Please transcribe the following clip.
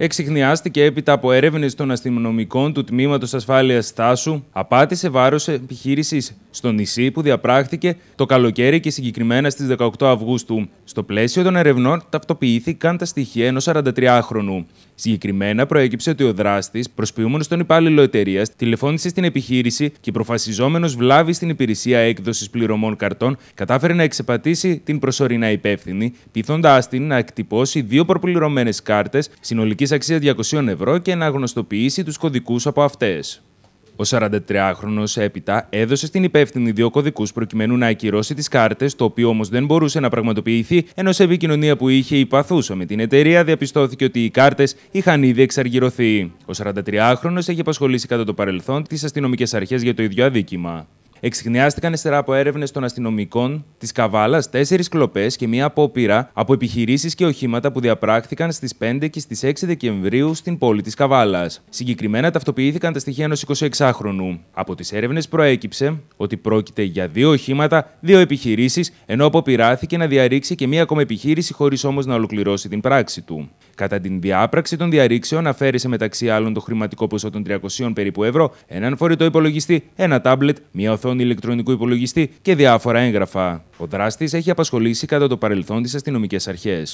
εξηχνιάστηκε έπειτα από έρευνες των αστυνομικών του Τμήματος Ασφάλειας Στάσου, απάτη σε βάρος επιχείρησης στο νησί που διαπράχθηκε το καλοκαίρι και συγκεκριμένα στις 18 Αυγούστου. Στο πλαίσιο των ερευνών ταυτοποιήθηκαν τα στοιχεία ενός 43χρονου. Συγκεκριμένα προέκυψε ότι ο δράστης, προσποιούμενος τον υπάλληλο εταιρείας, τηλεφώνησε στην επιχείρηση και προφασιζόμενος βλάβη στην υπηρεσία έκδοσης πληρωμών καρτών, κατάφερε να εξεπατήσει την προσωρινά υπεύθυνη, πειθώντα την να εκτυπώσει δύο προπληρωμένες κάρτες συνολικής αξίας 200 ευρώ και να γνωστοποιήσει τους κωδικούς από αυτές. Ο 43χρονο έπειτα έδωσε στην υπεύθυνη δύο κωδικούς προκειμένου να ακυρώσει τις κάρτες, το οποίο όμως δεν μπορούσε να πραγματοποιηθεί, ενώ σε επικοινωνία που είχε η με την εταιρεία διαπιστώθηκε ότι οι κάρτες είχαν ήδη εξαργυρωθεί. Ο 43χρονο έχει απασχολήσει κατά το παρελθόν τις αστυνομικές αρχές για το ίδιο αδίκημα. Εξηγνιάστηκαν ύστερα από έρευνες των αστυνομικών της Καβάλας τέσσερις κλοπές και μία απόπειρα από επιχειρήσεις και οχήματα που διαπράχθηκαν στις 5 και στις 6 Δεκεμβρίου στην πόλη της Καβάλας. Συγκεκριμένα ταυτοποιήθηκαν τα στοιχεία ενός 26χρονου. Από τις έρευνες προέκυψε ότι πρόκειται για δύο οχήματα, δύο επιχειρήσεις, ενώ αποπειράθηκε να διαρρήξει και μία ακόμα επιχείρηση χωρίς όμως να ολοκληρώσει την πράξη του. Κατά την διάπραξη των διαρρήξεων, αφαίρεσε μεταξύ άλλων το χρηματικό ποσό των 300 περίπου ευρώ, έναν φορητό υπολογιστή, ένα τάμπλετ, μία οθόνη οθόνη ηλεκτρονικού υπολογιστή και διάφορα έγγραφα. Ο δράστης έχει απασχολήσει κατά το παρελθόν τις αστυνομικές αρχές.